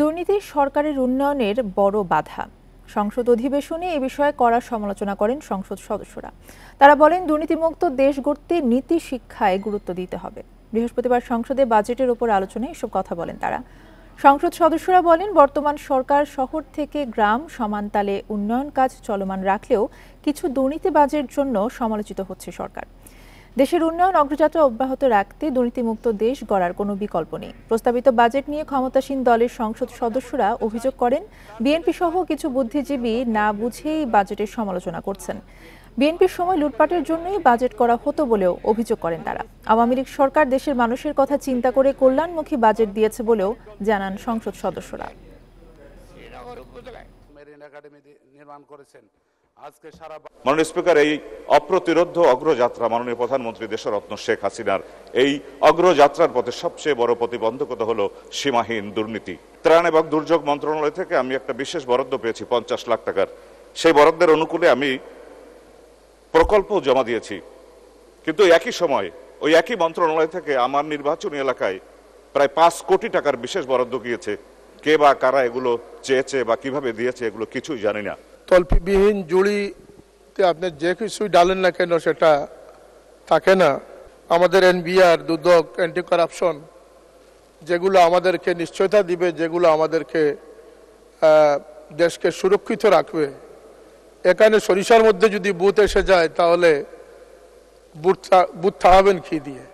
দুর্নীতি সরকারের উন্নয়নের বড় বাধা সংসদ অধিবেশনে এ বিষয়ে কড়া সমালোচনা করেন সংসদ সদস্যরা তারা বলেন দুর্নীতিমুক্ত দেশ গড়তে নীতি শিক্ষায় গুরুত্ব দিতে হবে বৃহস্পতিবার সংসদে বাজেটের ওপর আলোচনায় এসব কথা বলেন তারা সংসদ সদস্যরা বলেন বর্তমান সরকার শহর থেকে গ্রাম সমানতালে উন্নয়ন কাজ চলমান রাখলেও কিছু দুর্নীতিবাজের জন্য সমালোচিত হচ্ছে সরকার দেশের উন্নয়ন অগ্রযাত্রা অব্যাহত রাখতে দুর্নীতিমুক্ত দেশ গড়ার কোনো বিকল্প নেই প্রস্তাবিত বাজেট নিয়ে ক্ষমতাসীন দলের সংসদ সদস্যরা অভিযোগ করেন বিএনপি সহ কিছু বুদ্ধিজীবী না বুঝেই বাজেটের সমালোচনা করছেন বিএনপির সময় লুটপাটের জন্যই বাজেট করা হতো বলেও অভিযোগ করেন তারা আওয়ামী লীগ সরকার দেশের মানুষের কথা চিন্তা করে কল্যাণমুখী বাজেট দিয়েছে বলেও জানান সংসদ সদস্যরা নির্মাণ করেছেন মাননীয় স্পিকার এই অপ্রতিরোধ অগ্রযাত্রা মাননীয় প্রধানমন্ত্রী দেশরত্ন শেখ হাসিনার এই অগ্রযাত্রার পথে সবচেয়ে বড় প্রতিবন্ধকতা হলো সীমাহীন দুর্নীতি ত্রাণ এবং দুর্যোগ মন্ত্রণালয় থেকে আমি একটা বিশেষ বরাদ্দ পেয়েছি পঞ্চাশ লাখ টাকার সেই বরাদ্দের অনুকূলে আমি প্রকল্প জমা দিয়েছি কিন্তু একই সময় ওই একই মন্ত্রণালয় থেকে আমার নির্বাচনী এলাকায় প্রায় পাঁচ কোটি টাকার বিশেষ বরাদ্দ গিয়েছে কে বা কারা এগুলো চেয়েছে বা কিভাবে দিয়েছে এগুলো কিছুই জানি না তলফিবিহীন জুড়িতে আপনি যে কিছুই ডালেন না কেন সেটা থাকে না আমাদের এনবিআর দুদক অ্যান্টি করাপশন যেগুলো আমাদেরকে নিশ্চয়তা দিবে যেগুলো আমাদেরকে দেশকে সুরক্ষিত রাখবে এখানে সরিষার মধ্যে যদি বুথ এসে যায় তাহলে বুথ বুথ থাকাবেন কি দিয়ে